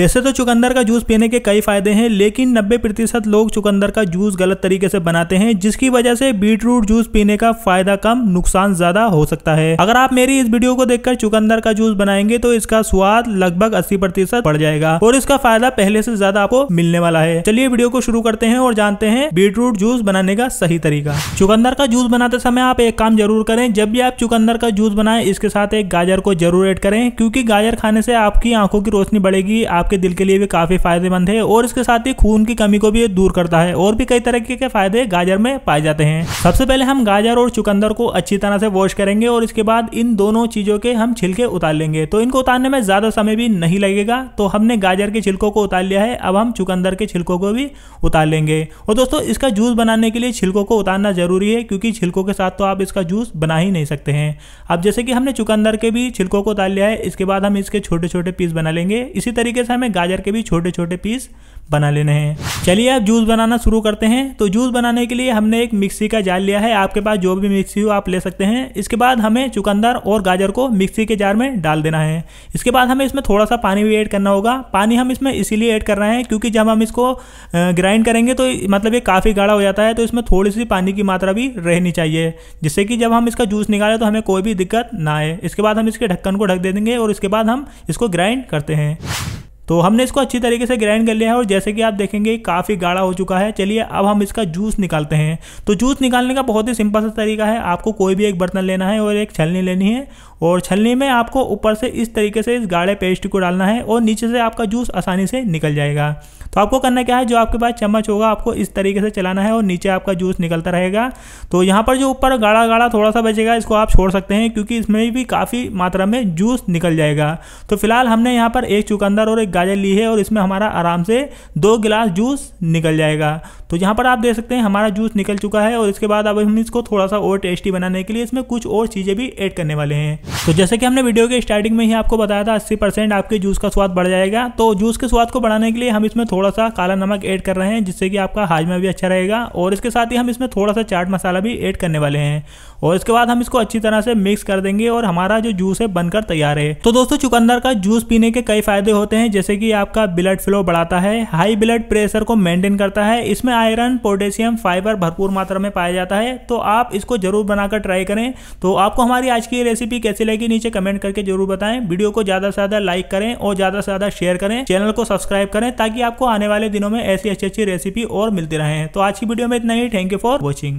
वैसे तो चुकंदर का जूस पीने के कई फायदे हैं लेकिन 90 प्रतिशत लोग चुकंदर का जूस गलत तरीके से बनाते हैं जिसकी वजह से बीटरूट जूस पीने का फायदा कम नुकसान ज्यादा हो सकता है अगर आप मेरी इस वीडियो को देखकर चुकंदर का जूस बनाएंगे तो इसका स्वाद लगभग अस्सी प्रतिशत बढ़ जाएगा और इसका फायदा पहले से ज्यादा आपको मिलने वाला है चलिए वीडियो को शुरू करते हैं और जानते हैं बीटरूट जूस बनाने का सही तरीका चुकंदर का जूस बनाते समय आप एक काम जरूर करें जब भी आप चुकंदर का जूस बनाए इसके साथ एक गाजर को जरूर एड करें क्यूँकी गाजर खाने से आपकी आंखों की रोशनी बढ़ेगी आप आपके दिल के लिए भी काफ़ी फायदेमंद है और इसके साथ ही खून की कमी को भी दूर करता है और भी कई तरीके के फायदे गाजर में पाए जाते हैं सबसे पहले हम गाजर और चुकंदर को अच्छी तरह से वॉश करेंगे और इसके बाद इन दोनों चीज़ों के हम छिलके उतार लेंगे तो इनको उतारने में ज़्यादा समय भी नहीं लगेगा तो हमने गाजर के छिलकों को उतार लिया है अब हम चुकंदर के छिलकों को भी उतार लेंगे और दोस्तों इसका जूस बनाने के लिए छिलकों को उतारना जरूरी है क्योंकि छिलकों के साथ तो आप इसका जूस बना ही नहीं सकते हैं अब जैसे कि हमने चुकंदर के भी छिलकों को उतार लिया है इसके बाद हम इसके छोटे छोटे पीस बना लेंगे इसी तरीके से हमें गाजर के भी छोटे छोटे पीस बना लेने हैं चलिए अब जूस बनाना शुरू करते हैं तो जूस बनाने के लिए हमने एक मिक्सी का जार लिया है आपके पास जो भी मिक्सी हो आप ले सकते हैं इसके बाद हमें चुकंदर और गाजर को मिक्सी के जार में डाल देना है इसके बाद हमें इसमें थोड़ा सा पानी भी ऐड करना होगा पानी हम इसमें इसीलिए ऐड कर रहे हैं क्योंकि जब हम इसको ग्राइंड करेंगे तो मतलब ये काफ़ी गाढ़ा हो जाता है तो इसमें थोड़ी सी पानी की मात्रा भी रहनी चाहिए जिससे कि जब हम इसका जूस निकालें तो हमें कोई भी दिक्कत ना आए इसके बाद हम इसके ढक्कन को ढक दे देंगे और इसके बाद हम इसको ग्राइंड करते हैं तो हमने इसको अच्छी तरीके से ग्राइंड कर लिया है और जैसे कि आप देखेंगे काफ़ी गाढ़ा हो चुका है चलिए अब हम इसका जूस निकालते हैं तो जूस निकालने का बहुत ही सिंपल सा तरीका है आपको कोई भी एक बर्तन लेना है और एक छलनी लेनी है और छलनी में आपको ऊपर से इस तरीके से इस गाढ़े पेस्ट को डालना है और नीचे से आपका जूस आसानी से निकल जाएगा तो आपको करना क्या है जो आपके पास चम्मच होगा आपको इस तरीके से चलाना है और नीचे आपका जूस निकलता रहेगा तो यहाँ पर जो ऊपर गाढ़ा गाढ़ा थोड़ा सा बचेगा इसको आप छोड़ सकते हैं क्योंकि इसमें भी काफ़ी मात्रा में जूस निकल जाएगा तो फिलहाल हमने यहाँ पर एक चुकंदर और एक गाजर ली है और इसमें हमारा आराम से दो गिलास जूस निकल जाएगा तो यहाँ पर आप देख सकते हैं हमारा जूस निकल चुका है और इसके बाद अब हम इसको थोड़ा सा और टेस्टी बनाने के लिए इसमें कुछ और चीज़ें भी ऐड करने वाले हैं तो जैसे कि हमने वीडियो के स्टार्टिंग में ही आपको बताया था अस्सी आपके जूस का स्वाद बढ़ जाएगा तो जूस के स्वाद को बढ़ाने के लिए हम इसमें थोड़ा सा काला नमक ऐड कर रहे हैं जिससे कि आपका हाजमा भी अच्छा रहेगा और इसके साथ ही हम इसमें थोड़ा सा चाट मसाला भी ऐड करने वाले हैं और इसके बाद हम इसको अच्छी तरह से मिक्स कर देंगे और हमारा जो जूस है बनकर तैयार है तो दोस्तों चुकंदर का जूस पीने के कई फायदे होते हैं जैसे जिससे कि आपका ब्लड फ्लो बढ़ाता है हाई ब्लड प्रेशर को मेंटेन करता है इसमें आयरन पोटेशियम फाइबर भरपूर मात्रा में पाया जाता है तो आप इसको जरूर बनाकर ट्राई करें तो आपको हमारी आज की रेसिपी कैसी लगी नीचे कमेंट करके जरूर बताएं वीडियो को ज्यादा से ज्यादा लाइक करें और ज्यादा से ज्यादा शेयर करें चैनल को सब्सक्राइब करें ताकि आपको आने वाले दिनों में ऐसी अच्छी अच्छी रेसिपी और मिलती रहे तो आज की वीडियो में इतना ही थैंक यू फॉर वॉचिंग